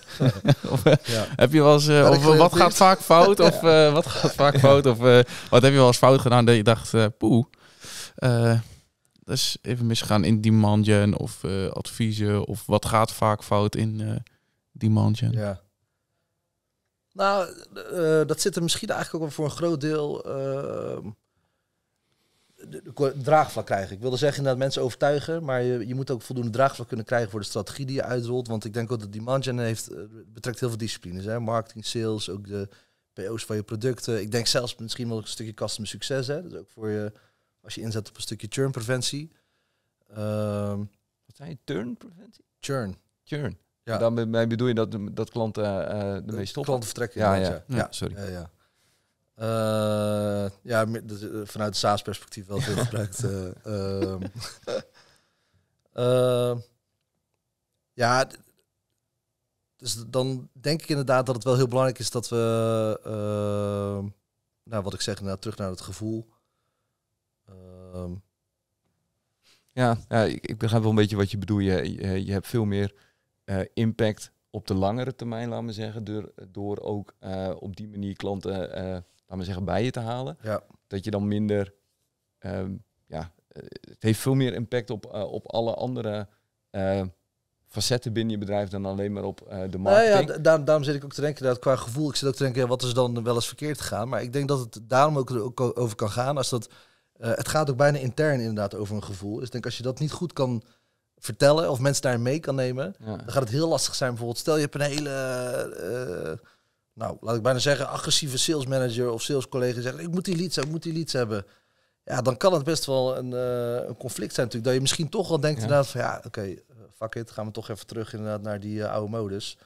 of heb je wel eens, of, wat, gaat vaak fout, of wat gaat vaak fout, of wat heb je wel eens fout gedaan dat je dacht, poeh, dat is even misgaan in die demandgen of adviezen, of wat gaat vaak fout in die Ja. Nou, eh, dat zit er misschien eigenlijk ook voor een groot deel. Uh, draagvlak krijgen. Ik wilde zeggen dat mensen overtuigen, maar je, je, moet ook voldoende draagvlak kunnen krijgen voor de strategie die je uitrolt. Want ik denk ook dat demand gen heeft, eh, betrekt heel veel disciplines. Hè? Marketing, sales, ook de PO's van je producten. Ik denk zelfs misschien wel een stukje customer succes. Hè? ook voor je, als je inzet op een stukje churnpreventie. preventie. Ehm, Wat zijn je? preventie? Churn. Churn. Ja. Daarmee bedoel je dat, dat klanten eh, de, meeste stoppen? Klanten vertrekken. Ja, ja. ja. sorry. Ja, ja. Uh, ja, dus, eh, vanuit SaaS-perspectief wel veel gebruikt. Ehm. Ehm. ja, dus dan denk ik inderdaad dat het wel heel belangrijk is dat we, ehm, nou wat ik zeg, nou, terug naar het gevoel. ja, ik, ik begrijp wel een beetje wat je bedoelt. je, je hebt veel meer eh, impact op de langere termijn, laten we zeggen, door, door ook eh, op die manier klanten, eh, laten we zeggen, bij je te halen. Ja. Dat je dan minder, ehm, ja, het heeft veel meer impact op, op alle andere facetten binnen je bedrijf dan alleen maar op de nou marketing. ja, daar, daarom zit ik ook te denken, dat qua gevoel, ik zit ook te denken, wat is dan wel eens verkeerd gegaan? Maar ik denk dat het daarom ook, ook over kan gaan, als dat, het gaat ook bijna intern inderdaad over een gevoel. Dus ik denk, als je dat niet goed kan vertellen of mensen daarin mee kan nemen, dan gaat het heel lastig zijn. Bijvoorbeeld, stel je hebt een hele, eh, eh, nou laat ik bijna zeggen, agressieve sales manager of salescollega zegt, ik moet die leads hebben, ik moet die leads hebben. Ja, dan kan het best wel een, eh, een conflict zijn natuurlijk. Dat je misschien toch wel denkt inderdaad van ja, oké, fuck it, gaan we toch even terug inderdaad naar die oude modus.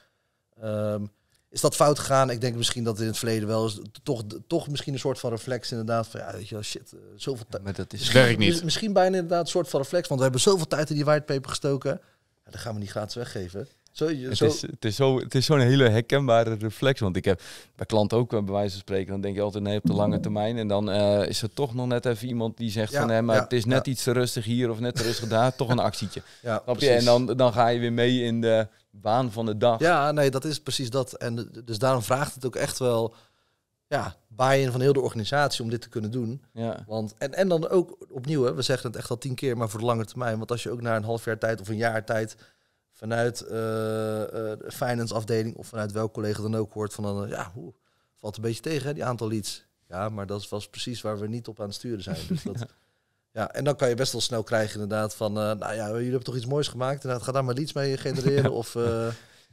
Ehm, is dat fout gegaan? Ik denk misschien dat in het verleden wel eens toch, toch misschien een soort van reflex inderdaad. Van, ja, weet je wel, shit, eh, zoveel tijd. Ja, dat is werk niet. Misschien bijna inderdaad een soort van reflex, want we hebben zoveel tijd in die whitepaper gestoken. Dan gaan we niet gratis weggeven. Zo, het, Is, het, Is, zo, het is zo'n hele herkenbare reflex. Want ik heb bij klanten ook bij wijze van spreken, dan denk je altijd nee op de lange mm. termijn. En dan eh, is er toch nog net even iemand die zegt van nee, maar het is net iets te rustig hier of net te rustig daar, toch een actietje. Ja, je? En dan, dan ga je weer mee in de waan van de dag. Ja, nee, dat is precies dat. En dus daarom vraagt het ook echt wel ja, buy-in van heel de organisatie om dit te kunnen doen. Ja. Want, en, en dan ook opnieuw, hè, we zeggen het echt al tien keer, maar voor de lange termijn. Want als je ook na een half jaar tijd of een jaar tijd vanuit eh, eh, de finance afdeling of vanuit welk collega dan ook hoort van dan, ja, hoe, valt een beetje tegen hè, die aantal leads. Ja, maar dat was precies waar we niet op aan het sturen zijn. Dus dat, ja, en dan kan je best wel snel krijgen inderdaad van, eh, nou ja, jullie hebben toch iets moois gemaakt. Inderdaad, gaat daar maar leads mee genereren. ja. Of, eh,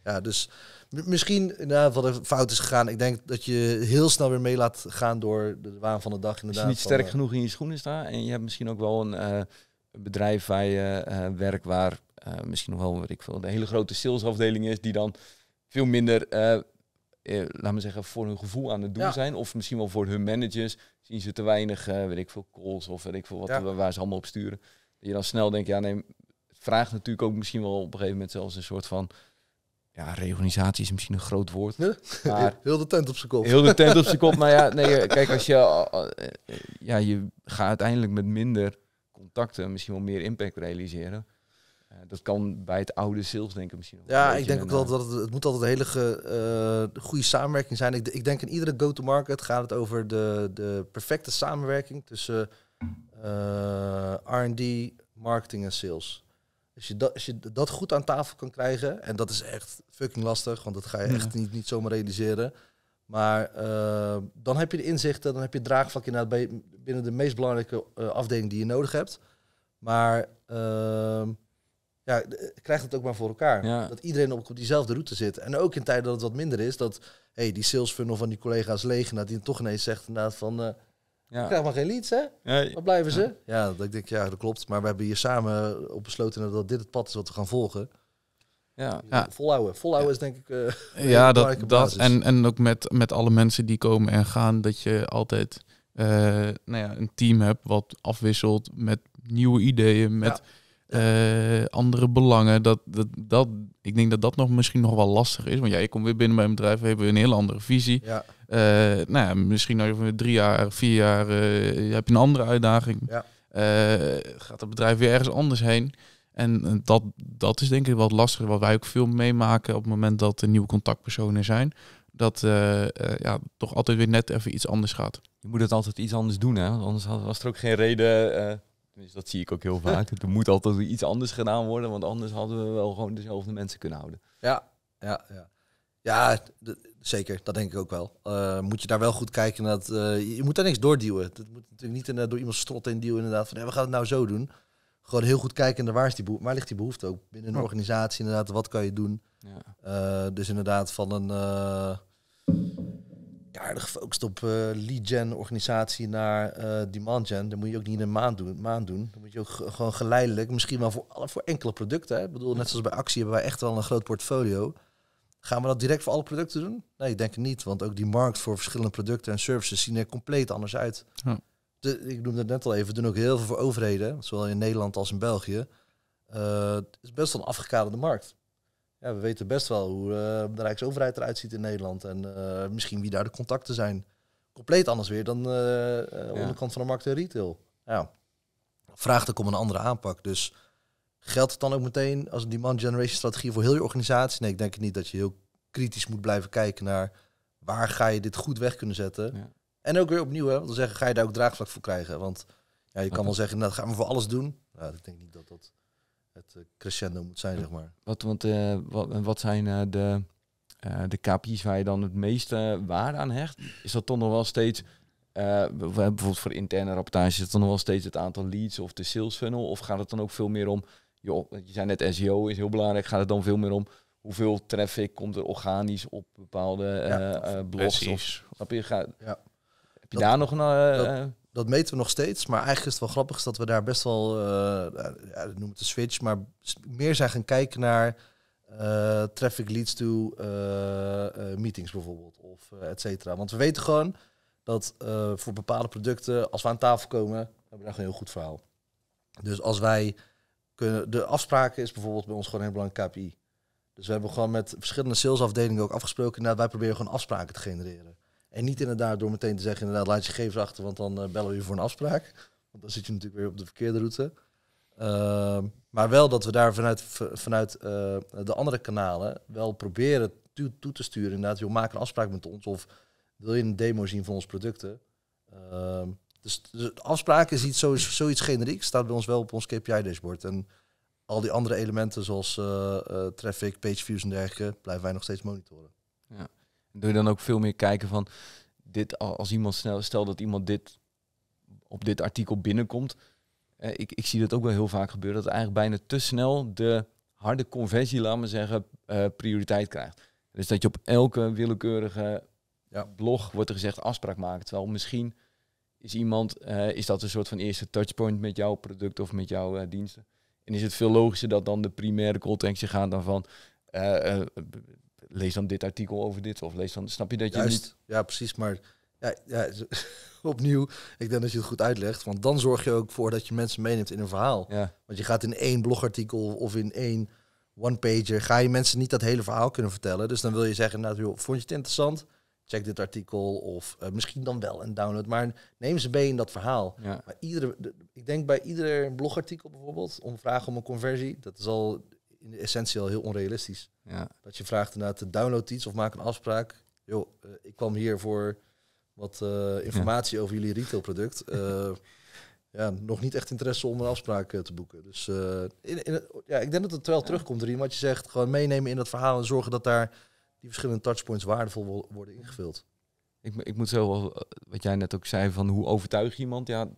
ja, dus misschien wat er fout is gegaan. Ik denk dat je heel snel weer mee laat gaan door de waan van de dag inderdaad. Als je niet sterk eh, genoeg in je schoenen staat en je hebt misschien ook wel een uh, bedrijf waar je werk waar misschien nog wel, weet ik veel, de hele grote salesafdeling is die dan veel minder... laat me zeggen, voor hun gevoel aan het doen zijn. Of misschien wel voor hun managers zien ze te weinig, eh, weet ik veel, calls of weet ik veel, wat, eh, waar ze allemaal op sturen. Dat je dan snel denkt, ja nee, vraagt natuurlijk ook misschien wel op een gegeven moment zelfs een soort van... Ja, reorganisatie is misschien een groot woord. maar heel de tent op zijn kop. Heel de tent op zijn kop. Maar ja, nee, kijk, als je, eh, ja, je gaat uiteindelijk met minder contacten misschien wel meer impact realiseren. Eh, dat kan bij het oude sales denken misschien. Ja, ik denk ook wel eh, dat het, moet altijd een hele eh, goede samenwerking zijn. Ik, ik denk in iedere go-to-market gaat het over de, de perfecte samenwerking tussen R&D, marketing en sales. Als je, dat, als je dat goed aan tafel kan krijgen, en dat is echt fucking lastig, want dat ga je echt niet, niet zomaar realiseren. Maar dan heb je de inzichten, dan heb je het draagvlak binnen de meest belangrijke afdeling die je nodig hebt. Maar ehm, ja, eh, krijgt het ook maar voor elkaar. Ja. Dat iedereen op, diezelfde route zit. En ook in tijden dat het wat minder is, dat hey, die sales funnel van die collega's leeg die dan die toch ineens zegt inderdaad van... Uh, krijg maar geen leads, hè? Ja, blijven ze? Ja. dat ik denk, ja, dat klopt. Maar we hebben hier samen op besloten dat dit het pad is wat we gaan volgen. Ja, volhouden. Volhouden is denk ik. Uh, ja, dat, dat en, en ook met, met alle mensen die komen en gaan, dat je altijd nou ja, een team hebt wat afwisselt met nieuwe ideeën, met eh, andere belangen. Dat, dat, dat, ik denk dat dat nog misschien nog wel lastig is. Want ja, komt weer binnen bij een bedrijf, we hebben een heel andere visie. Ja. Eh, nou ja, misschien over drie jaar, vier jaar eh, heb je een andere uitdaging. Ja. gaat het bedrijf weer ergens anders heen. En dat, dat is denk ik wat lastiger, wat wij ook veel meemaken op het moment dat er nieuwe contactpersonen zijn. Dat ja, toch altijd weer net even iets anders gaat. Je moet het altijd iets anders doen, hè? anders was er ook geen reden Tenminste, dus dat zie ik ook heel vaak. er moet altijd iets anders gedaan worden, want anders hadden we wel gewoon dezelfde mensen kunnen houden. Ja, ja, ja. Ja, zeker. Dat denk ik ook wel. Eh, moet je daar wel goed kijken. Dat, eh, je moet daar niks doorduwen. Dat moet natuurlijk niet door iemand strot in duwen inderdaad. Van, hey, we gaan het nou zo doen. Gewoon heel goed kijken naar waar, is die waar ligt die behoefte ook binnen een organisatie. Inderdaad, wat kan je doen? Ja. Eh, dus inderdaad van een aardig gefocust op eh, lead gen organisatie naar eh, demand gen. Dan moet je ook niet in een maand doen. Maand doen. Dan moet je ook gewoon geleidelijk, misschien wel voor, alle, voor enkele producten. Hè? Ik bedoel, net zoals bij actie hebben wij echt wel een groot portfolio. Gaan we dat direct voor alle producten doen? Nee, ik denk het niet. Want ook die markt voor verschillende producten en services zien er compleet anders uit. De, ik noemde het net al even, we doen ook heel veel voor overheden, zowel in Nederland als in België. Eh, het is best wel een afgekaderde markt ja, we weten best wel hoe eh, de Rijksoverheid eruit ziet in Nederland. En eh, misschien wie daar de contacten zijn. Compleet anders weer dan de eh, kant onderkant van de markt en retail. Ja. Vraagt ook om een andere aanpak. Dus geldt het dan ook meteen als een demand generation strategie voor heel je organisatie? Nee, ik denk niet dat je heel kritisch moet blijven kijken naar waar ga je dit goed weg kunnen zetten. Ja. En ook weer opnieuw, hè, want dan zeggen, ga je daar ook draagvlak voor krijgen? Want ja, je kan wel zeggen, nou, dat gaan we voor alles doen. ja nou, ik denk niet dat dat het eh, crescendo moet zijn, zeg maar. Wat, want, eh, wat, wat zijn eh, de, de KPI's waar je dan het meeste waarde aan hecht? Is dat toch nog wel steeds, we hebben bijvoorbeeld voor interne rapportages, is dat dan nog wel steeds het aantal leads of de sales funnel? Of gaat het dan ook veel meer om, joh, je zei net SEO is heel belangrijk, gaat het dan veel meer om hoeveel traffic komt er organisch op bepaalde ja, blogs? Precies. Of, je, ja. Heb je daar nog een... Dat meten we nog steeds. Maar eigenlijk is het wel grappig dat we daar best wel, eh, ja, noem het een switch, maar meer zijn gaan kijken naar eh, traffic leads to eh, meetings bijvoorbeeld, of et cetera. Want we weten gewoon dat voor bepaalde producten, als we aan tafel komen, hebben we daar een heel goed verhaal. Dus als wij kunnen, de afspraken is bijvoorbeeld bij ons gewoon een heel belangrijk KPI. Dus we hebben gewoon met verschillende salesafdelingen ook afgesproken, nou, wij proberen gewoon afspraken te genereren. En niet inderdaad door meteen te zeggen, inderdaad, laat je gegevens achter, want dan eh, bellen we je voor een afspraak. Want dan zit je natuurlijk weer op de verkeerde route. Ehm, maar wel dat we daar vanuit, vanuit eh, de andere kanalen wel proberen toe, toe te sturen. Inderdaad, joh, maak een afspraak met ons of wil je een demo zien van onze producten. Ehm, dus, de dus afspraken is iets, zoiets, zoiets generiek, staat bij ons wel op ons KPI-dashboard. En al die andere elementen zoals uh, uh, traffic, pageviews en dergelijke, blijven wij nog steeds monitoren. Ja. Doe je dan ook veel meer kijken van dit als iemand snel, stel dat iemand dit op dit artikel binnenkomt. Eh, ik, ik zie dat ook wel heel vaak gebeuren, dat eigenlijk bijna te snel de harde conversie, laat maar zeggen, eh, prioriteit krijgt. Dus dat je op elke willekeurige ja. blog wordt er gezegd afspraak maken. Terwijl misschien is iemand, eh, is dat een soort van eerste touchpoint met jouw product of met jouw diensten. En is het veel logischer dat dan de primaire call to gaat dan van lees dan dit artikel over dit. Of lees dan, snap je dat je Juist, niet... Ja, precies. Maar ja, ja, opnieuw, ik denk dat je het goed uitlegt. Want dan zorg je ook voor dat je mensen meeneemt in een verhaal. Want je gaat in één blogartikel of in één one-pager... ga je mensen niet dat hele verhaal kunnen vertellen. Dus dan wil je zeggen, nou, vond je het interessant? Check dit artikel of eh, misschien dan wel een download. Maar neem ze mee in dat verhaal. Maar iedere, ik denk bij ieder blogartikel bijvoorbeeld... om vragen om een conversie, dat is al in de essentie al heel onrealistisch. Ja. Dat je vraagt inderdaad, download iets of maak een afspraak. Yo, eh, ik kwam hier voor wat eh, informatie over jullie retailproduct. Uh, eh, ja, nog niet echt interesse om een afspraak te boeken. Dus in ja, ik denk dat het wel terugkomt erin. Wat je zegt, gewoon meenemen in dat verhaal en zorgen dat daar die verschillende touchpoints waardevol worden ingevuld. Ik, ik moet zo wat jij net ook zei, van hoe overtuig je iemand? Ja,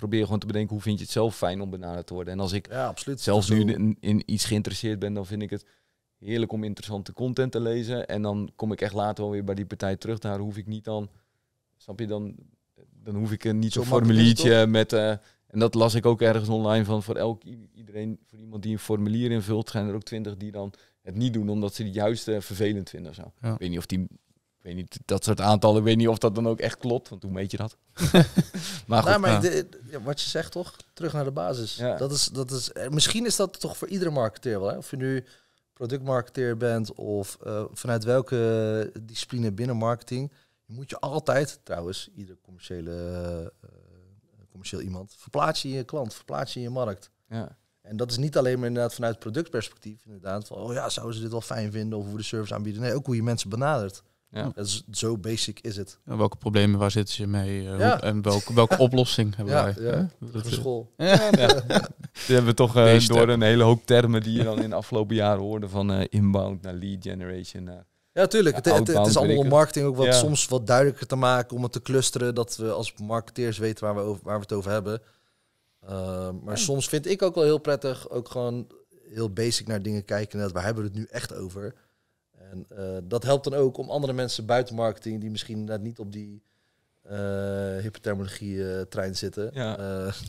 probeer gewoon te bedenken hoe vind je het zelf fijn om benaderd te worden. En als ik ja, zelfs nu in, iets geïnteresseerd ben, dan vind ik het heerlijk om interessante content te lezen. En dan kom ik echt later wel weer bij die partij terug. Daar hoef ik niet dan, snap je, dan, dan hoef ik niet zo'n formuliertje met... Eh, en dat las ik ook ergens online van voor elk iedereen, voor iemand die een formulier invult, zijn er ook twintig die dan het niet doen omdat ze het juist vervelend vinden. Zo. Ja. Ik weet niet of die ik weet niet, dat soort aantallen, ik weet niet of dat dan ook echt klopt, want hoe meet je dat? maar goed. Nou, maar eh, wat je zegt toch, terug naar de basis. Dat is, dat is, eh, misschien is dat toch voor iedere marketeer wel. Hè? Of je nu productmarketeer bent of eh, vanuit welke discipline binnen marketing, moet je altijd, trouwens, ieder commerciële, uh, commercieel iemand, verplaats je in je klant, verplaats je in je markt. Ja. En dat is niet alleen maar inderdaad vanuit productperspectief, inderdaad, van, oh ja, zouden ze dit wel fijn vinden of hoe de service aanbieden. Nee, ook hoe je mensen benadert. Ja. zo basic is het. En welke problemen, waar zitten ze mee? Eh, en welke, welke oplossing hebben ja, wij? Ja. school. Ja. Die hebben we toch eh, door een hele hoop termen die je dan in de afgelopen jaren hoorde. Van eh, inbound naar lead generation. Naar, ja, tuurlijk. Het, het, is allemaal marketing ook wat soms wat duidelijker te maken. Om het te clusteren. Dat we als marketeers weten waar we, over, waar we het over hebben. maar soms vind ik ook wel heel prettig. Ook gewoon heel basic naar dingen kijken. dat waar hebben we het nu echt over? En eh, dat helpt dan ook om andere mensen buiten marketing, die misschien net niet op die uh, trein zitten.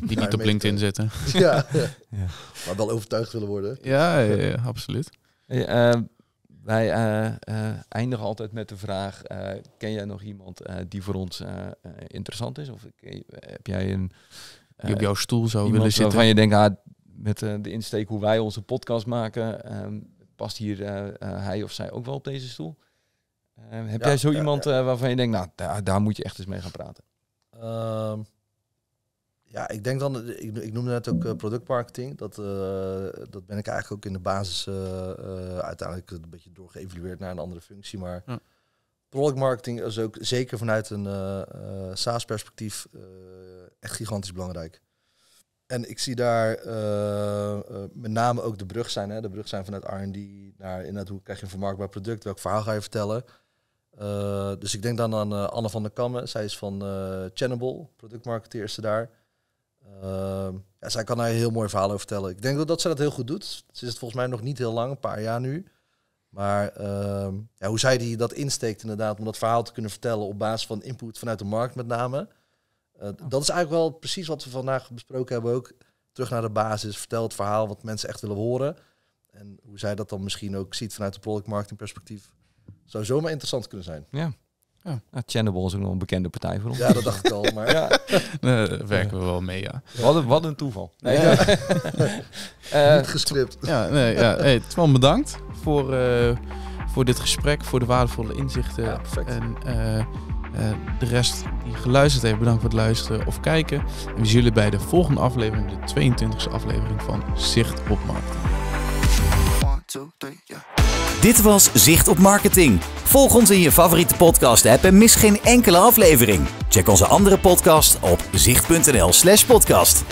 die niet op LinkedIn zitten. ja, ja, maar wel overtuigd willen worden. Ja, ja absoluut. wij eindigen altijd met de vraag: ken jij nog iemand die voor ons interessant is? Of heb jij een. Die op jouw stoel zou willen zitten? Waarvan je denkt, ah, met de insteek hoe wij onze podcast maken. Ehm, past hier eh, eh, hij of zij ook wel op deze stoel? Eh, heb jij zo iemand waarvan je denkt, nou, daar, moet je echt eens mee gaan praten? Ehm, ja, ik denk dan, ik, ik noemde net ook productmarketing. Dat, dat ben ik eigenlijk ook in de basis uiteindelijk een beetje doorgeëvalueerd naar een andere functie. Maar ja marketing, is ook zeker vanuit een uh, SaaS-perspectief echt gigantisch belangrijk. En ik zie daar met name ook de brug zijn. Hè? De brug zijn vanuit R&D naar inderdaad hoe krijg je een vermarktbaar product. Welk verhaal ga je vertellen? Eh, dus ik denk dan aan eh, Anne van der Kammen. Zij is van uh, Channable, productmarketeer ze daar. Ehm, ja, zij kan daar een heel mooi verhaal over vertellen. Ik denk dat ze dat heel goed doet. Ze is het volgens mij nog niet heel lang, een paar jaar nu. Maar ehm, ja, hoe zij die, dat insteekt inderdaad, om dat verhaal te kunnen vertellen op basis van input vanuit de markt met name. Oh. Dat is eigenlijk wel precies wat we vandaag besproken hebben ook terug naar de basis, vertel het verhaal wat mensen echt willen horen. En hoe zij dat dan misschien ook ziet vanuit de product marketing perspectief. Zou zomaar interessant kunnen zijn. Ja. Ja. is ook nog een bekende partij voor ons. Ja, dat dacht ik al. Maar ja. nee, daar werken we wel mee, ja. Wat een, wat een toeval. Nee, ja. uh, Niet gescript. Ja, nee, ja. Hey, Twan, bedankt voor, eh, voor dit gesprek, voor de waardevolle inzichten. Ja, perfect. En, eh, eh, de rest die geluisterd heeft, bedankt voor het luisteren of kijken. En we zien jullie bij de volgende aflevering, de 22e aflevering van Zicht op Marketing. Dit was Zicht op Marketing. Volg ons in je favoriete podcast-app en mis geen enkele aflevering. Check onze andere podcast op zicht.nl/slash podcast.